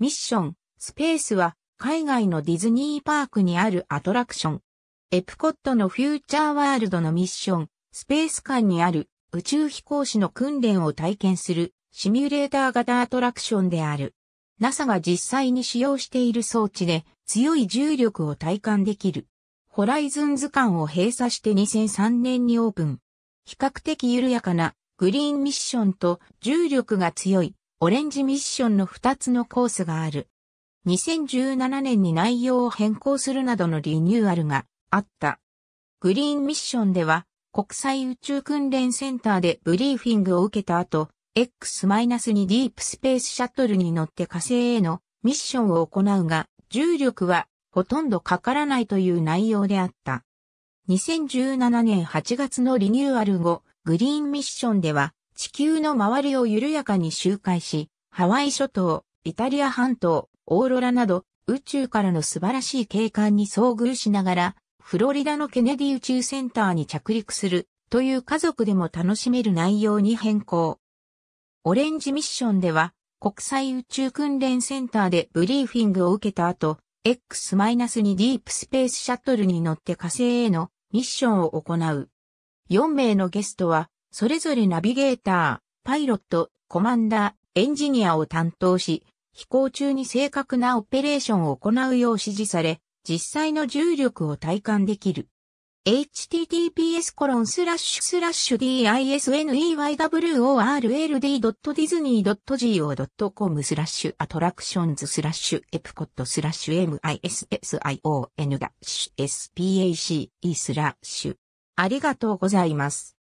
ミッション、スペースは海外のディズニーパークにあるアトラクション。エプコットのフューチャーワールドのミッション、スペース間にある宇宙飛行士の訓練を体験するシミュレーター型アトラクションである。NASA が実際に使用している装置で強い重力を体感できる。ホライズン図鑑を閉鎖して2003年にオープン。比較的緩やかなグリーンミッションと重力が強いオレンジミッションの2つのコースがある。2017年に内容を変更するなどのリニューアルがあった。グリーンミッションでは、国際宇宙訓練センターでブリーフィングを受けた後、X-2 ディープスペースシャトルに乗って火星へのミッションを行うが、重力はほとんどかからないという内容であった。2017年8月のリニューアル後、グリーンミッションでは地球の周りを緩やかに周回し、ハワイ諸島、イタリア半島、オーロラなど宇宙からの素晴らしい景観に遭遇しながら、フロリダのケネディ宇宙センターに着陸するという家族でも楽しめる内容に変更。オレンジミッションでは、国際宇宙訓練センターでブリーフィングを受けた後、X-2 ディープスペースシャトルに乗って火星へのミッションを行う。4名のゲストはそれぞれナビゲーター、パイロット、コマンダー、エンジニアを担当し、飛行中に正確なオペレーションを行うよう指示され、実際の重力を体感できる。h t t p s d i s n e y w o r l d d i s n e y g o c o m スラッシュアトラクションズスラッシュエプコットスラッシュ mission space スラッシュありがとうございます。